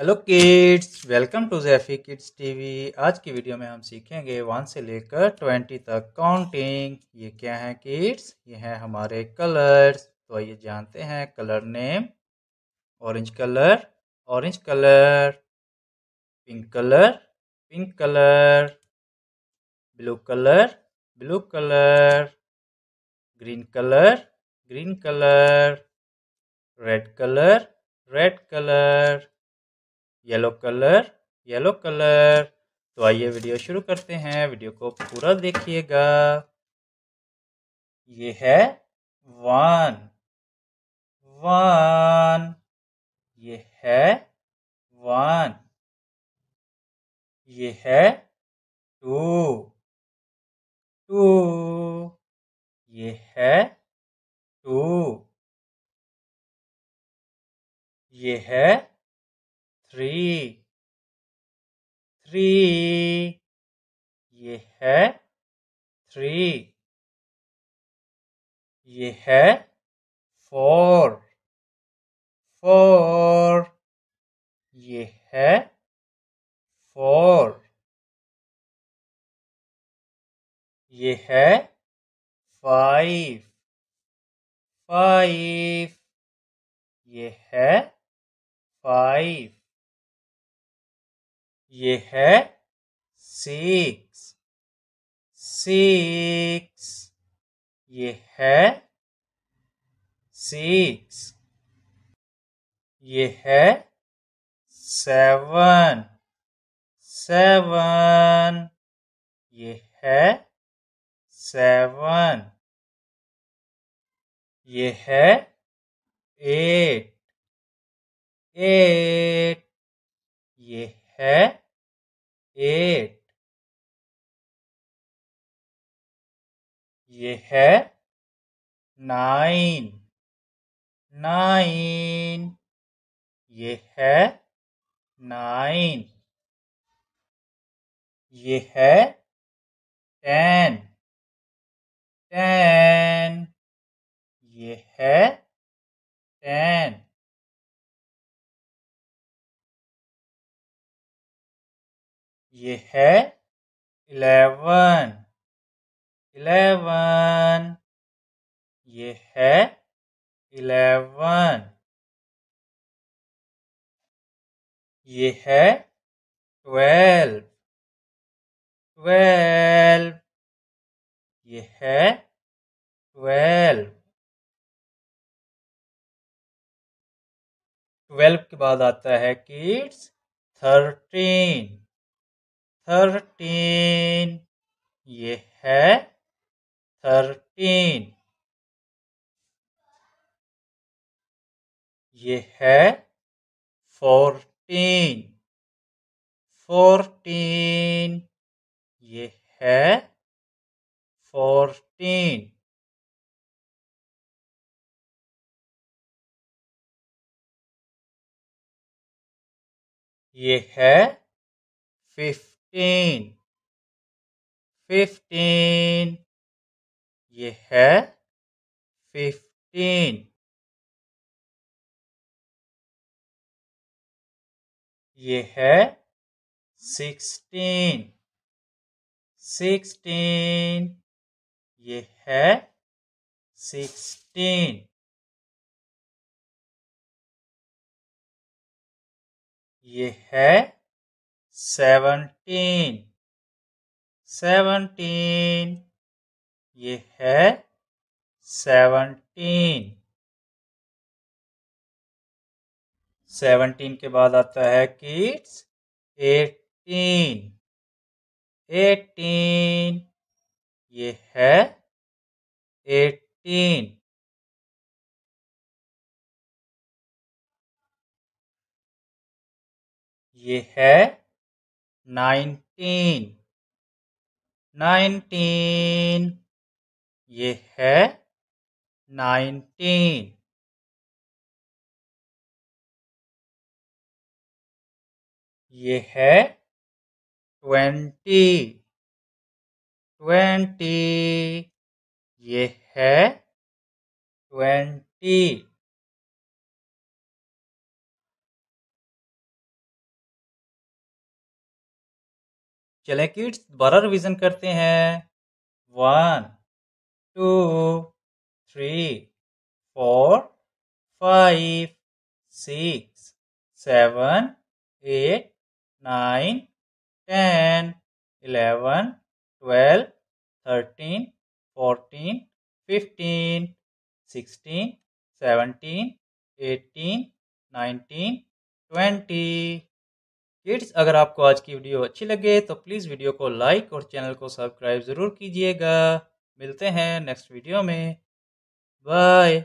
hello kids welcome to Jaffy kids TV आज की video में हम सीखेंगे वन से लेकर ट्वेंटी तक काउंटिंग ये क्या है किड्स ये हैं हमारे कलर्स तो आइए जानते हैं colour name orange colour orange colour pink colour pink colour blue colour blue colour green colour green colour red colour red colour yellow colour yellow colour तो आइए वीडियो शुरू करते हैं वीडियो को पूरा देखिएगा ये है वन वन ये है वन ये है टू टू ये है टू ये है थ्री थ्री ये है थ्री ये है फोर फोर ये है फोर ये है फाइव फाइव ये है फाइव ये है सिक्स सिक्स ये है सिक्स ये है सेवन सेवन ये है सेवन ये है एट एट ये है एट ये है नाइन नाइन ये है नाइन ये है टेन टेन ये है टेन ये है इलेवन इलेवन ये है इलेवन ये है ट्वेल्व ट्वेल्व ये है ट्वेल्व ट्वेल्व के बाद आता है किड्स थर्टीन थर्टीन ये है थर्टीन ये है फोर्टीन फोर्टीन ये है फोर्टीन ये है फिफ्टीन फिफ्टीन फिफ्टीन ये है फिफ्टीन ये है सिक्सटीन सिक्सटीन ये है सिक्सटीन ये है सेवनटीन सेवनटीन ये है सेवनटीन सेवनटीन के बाद आता है किड्स एटीन एटीन ये है एटीन ये है नाइनटीन नाइनटीन ये है नाइनटीन ये है ट्वेंटी ट्वेंटी ये है ट्वेंटी चले किड्स दोबारा रिविजन करते हैं one two three four five six seven eight nine ten eleven twelve thirteen fourteen fifteen sixteen seventeen eighteen nineteen twenty kids अगर आपको आज की वीडियो अच्छी लगे तो प्लीज़ वीडियो को लाइक और चैनल को सब्सक्राइब ज़रूर कीजिएगा मिलते हैं नेक्स्ट वीडियो में बाय